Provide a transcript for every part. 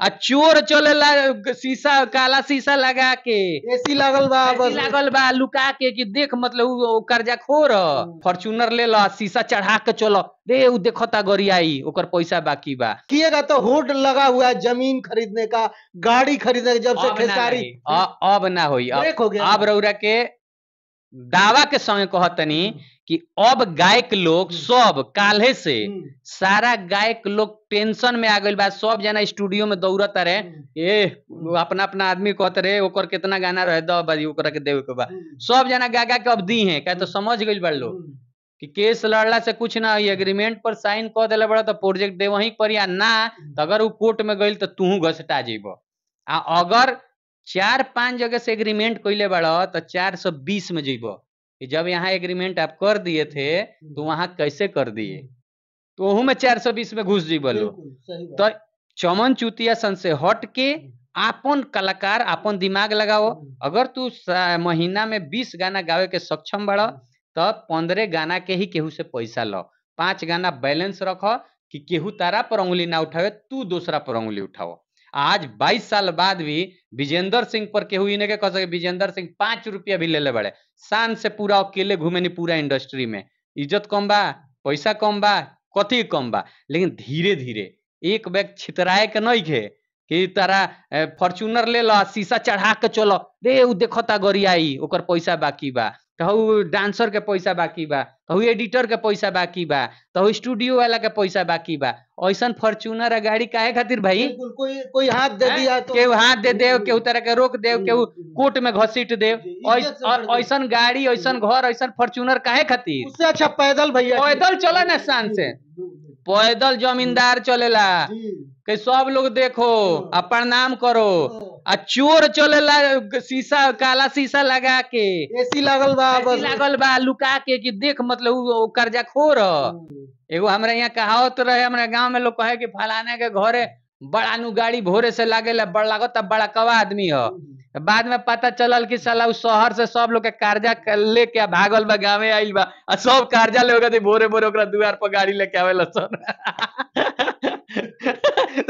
आ चोर चले ला शीशा काला शीशा लगा के एसी लगल बा एसी लगल बा लुका के कि देख मतलब उ कर्जा खोर हम्म। फॉर्च्यूनर ले ला शीशा चढ़ा के चलो रे उ देखता गरियाई ओकर पैसा बाकी बा किएगा तो होट लगा हुआ है जमीन खरीदने का गाड़ी खरीदने का जब से खेसारी अब ना होई अब रौरा के दावा के संगे कहतनी हम्म। कि अब गायक लोग हम्म। सब काले से हम्म। सारा गायक लोग टेंशन में आ गए बात सब जना स्टूडियो में दौड़त रहे हम्म। ए अपना अपना आदमी कहते रहे ओकर कितना गाना रहे के देवे के बाद सब जना गा गा के अब दी है क्या तो समझ गई बड़ लोग कि केस लड़ला से कुछ ना होई एग्रीमेंट पर साइन कर दे बड़ा तो प्रोजेक्ट दे वहीं पर या ना तो अगर वो कोर्ट में गई तो तू घसटा जेब आ अगर चार पांच जगह से एग्रीमेंट कैले बड़ा तो चार सौ बीस में जेब कि जब यहाँ एग्रीमेंट आप कर दिए थे हम्म। तो वहां कैसे कर दिए हम्म। तो वह में चार सौ बीस में घुस जी बोलो तो चमन चुतिया सन से हट के हम्म। आपन कलाकार आपन दिमाग लगाओ अगर तू महीना में बीस गाना गावे के सक्षम बढ़ो तो पंद्रह गाना के ही केहू से पैसा लो पांच गाना बैलेंस रखो कि केहू तारा पर उंगली ना उठावे तू दूसरा पर उंगली उठाओ आज 22 साल बाद भी विजेंद्र सिंह पर केहू इन्हें के कह सके विजेंद्र सिंह पांच रुपया भी ले ले बड़े शान से पूरा अकेले घूमे नहीं पूरा इंडस्ट्री में इज्जत कम बा पैसा कम बा कथी कम बा लेकिन धीरे धीरे एक बैग छितराए के नहीं खे कि तारा फॉर्च्यूनर ले ला सीसा चढ़ा के चलो रे उ देखता गरियाई ओकर पैसा बाकी बा कहू तो डांसर के पैसा बाकी बा कहू तो एडिटर के पैसा बाकी बा कहू स्टूडियो तो वाला के पैसा बाकी बा ऐसा फॉर्च्यूनर गाड़ी काहे खातिर भाई कोई कोई हाथ दे दिया तो के हाथ दे देव केहू तरह के रोक दे के हम्म, हम्म। कोर्ट में घसीट दे और ऐसा गाड़ी ऐसा हम्म। घर ऐसा फॉर्च्यूनर काहे खातिर उससे अच्छा पैदल भैया पैदल चला ना शान से पैदल जमींदार चलेला कि सब लोग देखो हाँ। आ प्रणाम करो हाँ। आ चोर चले शीशा काला शीशा लगा के एसी लगल बा एसी लगल बा लुका के कि देख मतलब कर्जा खोर हाँ। एगो हमरा यहाँ कहावत रहे हमरा गांव में लोग कहे कि फलाने के घरे बड़ा नु गाड़ी भोरे से लगे ला बड़ लागत बड़ा कवा आदमी हो बाद में पता चलल कि साला उस शहर से सब लोग के कर्जा लेके भागल बा गांव में आइल बा आ सब कर्जा ले भोरे भोरे ओकरा दुआर पर गाड़ी लेके आवेला सन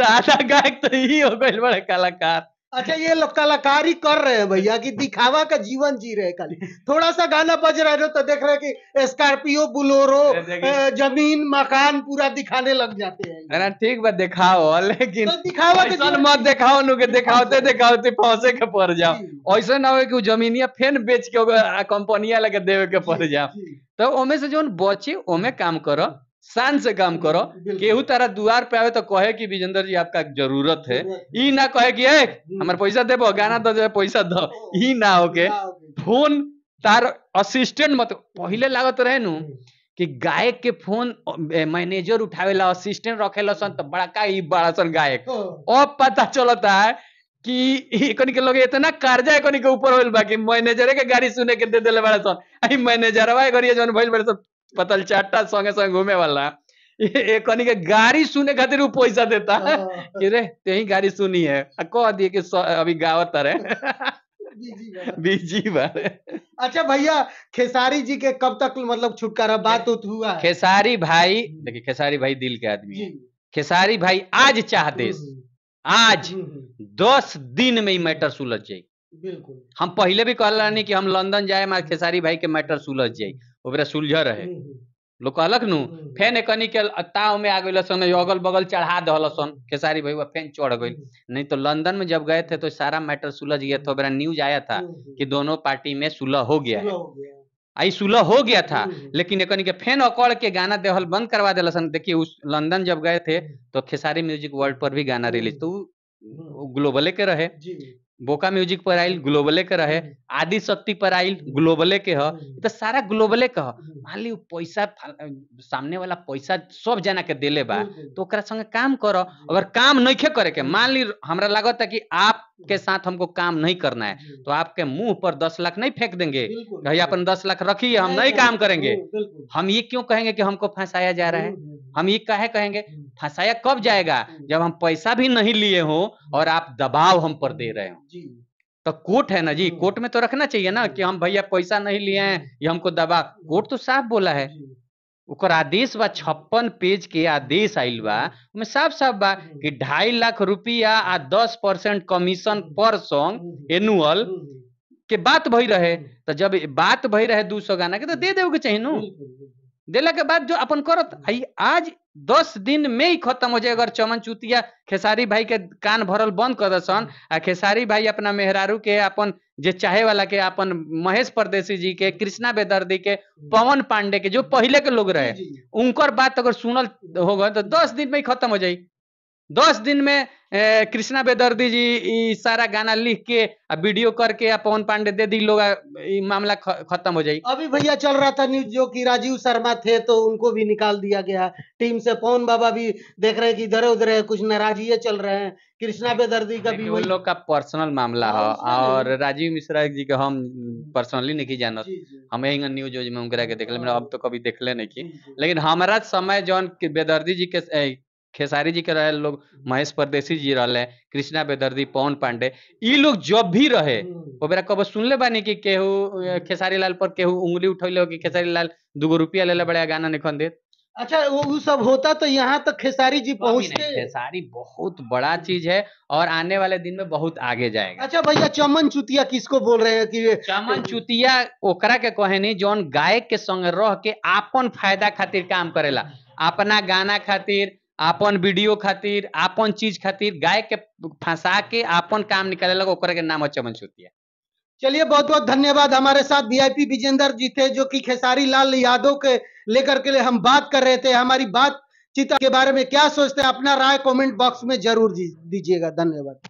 तो आधा गायक तो यही हो गए बड़े कलाकार अच्छा ये लोग कलाकार ही कर रहे हैं भैया कि दिखावा का जीवन जी रहे खाली थोड़ा सा गाना बज रहे तो देख रहे कि स्कॉर्पियो बुलोरो जमीन मकान पूरा दिखाने लग जाते हैं है ठीक बात दिखाओ लेकिन तो दिखावा के मत दिखाओ नुके दिखाते दिखाते दिखावते फंसे के पड़ जाओ ऐसे ना हो कि जमीनिया फेन बेच के कंपनिया लगे देवे के पड़ जाओ तो ओमे से जो बची ओमे काम करो शान से काम करो केहू तारा दुआर पे आवे तो कहे कि विजेंद्र जी आपका जरूरत है ई ना कहे कि एक हमारे पैसा देबो गाना दो जाए पैसा दो ई ना होके फोन तार असिस्टेंट मत पहले लागत रहे नु कि गायक के फोन मैनेजर उठावे ला असिस्टेंट रखे ला सन तो बड़ा का ई बड़ा सन गायक अब पता चलता है कि एकनी के लगे इतना कर्जा एकनी के ऊपर होइल बा कि मैनेजरे के गाड़ी सुने के दे देले बड़ा सन आई मैनेजर वाए एकरी जन भइल बड़ा सन पतल चाटा संगे संगे घूमे वाला एक कनी के गाड़ी सुने खातिर पैसा देता हाँ। कि रे तेही गाड़ी सुनी है कह दिए कि अभी गावत रहे बीजी बार अच्छा भैया खेसारी जी के कब तक मतलब छुटकारा बात तो हुआ खेसारी भाई हम्म। देखिए खेसारी भाई दिल के आदमी है खेसारी भाई आज चाहते हम्म। आज हम्म, दस दिन में ही मैटर सुलझ जाए बिल्कुल हम पहले भी कहला नहीं कि हम लंदन जाए मार खेसारी भाई के मैटर सुलझ जाए ओकरा सुलझ रहे हम्म, हम्म। लोग कहलक नु हम्म, फेन एकनी के ताव में आ गई सन अगल बगल चढ़ा दल सन खेसारी भाई फेन चढ़ गई नहीं तो लंदन में जब गए थे तो सारा मैटर सुलझ गया था बड़ा न्यूज आया था कि दोनों पार्टी में सुलह हो गया है आई सुलह हो गया था लेकिन एक के फेन अकड़ के गाना देहल बंद करवा दिल सन देखिए उस लंदन जब गए थे तो खेसारी म्यूजिक वर्ल्ड पर भी गाना रिलीज तो ग्लोबले के रहे बोका म्यूजिक पर आयल ग्लोबले के रहे हम्म। आदि शक्ति पर आई ग्लोबले के ह हम्म। तो सारा ग्लोबले के हम्म। मान ली पैसा सामने वाला पैसा सब जना के दिले बा तो ओकरा संगे काम कर अगर काम नहीं करे के मान ली हमरा लागत है कि आपके साथ हमको काम नहीं करना है तो आपके मुंह पर दस लाख नहीं फेंक देंगे भैया अपन दस लाख रखिए हम नहीं काम करेंगे हम ये क्यों कहेंगे कि हमको फंसाया जा रहा है हम ये कहे कहेंगे हम्म। फंसाया कब जाएगा हम्म। जब हम पैसा भी नहीं लिए हो हम्म। और आप दबाव हम पर दे रहे हो तो कोर्ट है ना जी कोर्ट में तो रखना चाहिए ना कि हम भैया पैसा नहीं लिए हैं ये हमको दबाव कोर्ट तो साफ बोला है आदेश बा छप्पन पेज के आदेश आई बा साफ साफ बा कि ढाई लाख रुपया आ दस परसेंट कमीशन पर सॉन्ग एनुअल के बात भई रहे तो जब बात भई रहे दूसौ सौ गाना के तो दे देवे चाहिए नु देला के बाद जो अपन करत हम्म। आई आज दस दिन में ही खत्म हो जाए अगर चमन चुतिया खेसारी भाई के कान भरल बंद कर दसन हम्म। आ खेसारी भाई अपना मेहरारू के अपन जे चाहे वाला के अपन महेश परदेसी जी के कृष्णा बेदर्दी के हम्म। पवन पांडे के जो पहले के लोग रहे उनकर बात अगर सुनल होगा तो दस दिन में ही खत्म हो जाये दस दिन में कृष्णा बेदर्दी जी सारा गाना लिख के वीडियो करके पवन पांडे दे दी लोग मामला खत्म हो जाए अभी भैया चल रहा था न्यूज जो कि राजीव शर्मा थे तो उनको भी निकाल दिया गया टीम से पवन बाबा भी देख रहे हैं कि इधर उधर है कुछ नाराजिए चल रहे हैं कृष्णा बेदर्दी का भी उन लोग का पर्सनल मामला है हाँ, और राजीव मिश्रा जी का हम पर्सनली नहीं जानत हम यही न्यूज में उनके देख ले हाँ। अब तो कभी देख ले नहीं की लेकिन हमारा समय जो बेदर्दी जी के खेसारी जी के रहे लोग हम्म। महेश परदेसी जी रहे कृष्णा बेदर्दी पवन पांडे ये लोग जब भी रहे हम्म। ओकरा कब ले बानी कि केहू हम्म। खेसारी लाल पर केहू उंगली उठे हो कि खेसारी लाल दूगो रुपया ले ले बड़ा गाना निखन दे अच्छा वो सब होता तो यहाँ तक खेसारी जी पहुँचते खेसारी बहुत बड़ा चीज है और आने वाले दिन में बहुत आगे जाएगा अच्छा भैया चमन चुतिया किसको बोल रहे हैं कि चमन चुतिया ओकरा के कहे नहीं जौन गायक के संग रह के आपन फायदा खातिर काम करेला अपना गाना खातिर आपन वीडियो खातिर आपन चीज खातिर गाय के फंसा के आपन काम निकाले लगा के नाम चमन चुतिया चलिए बहुत बहुत धन्यवाद हमारे साथ पी विजेंद्र जी थे जो कि खेसारी लाल यादव के लेकर के लिए हम बात कर रहे थे हमारी बात चिता के बारे में क्या सोचते हैं अपना राय कमेंट बॉक्स में जरूर दीजिएगा धन्यवाद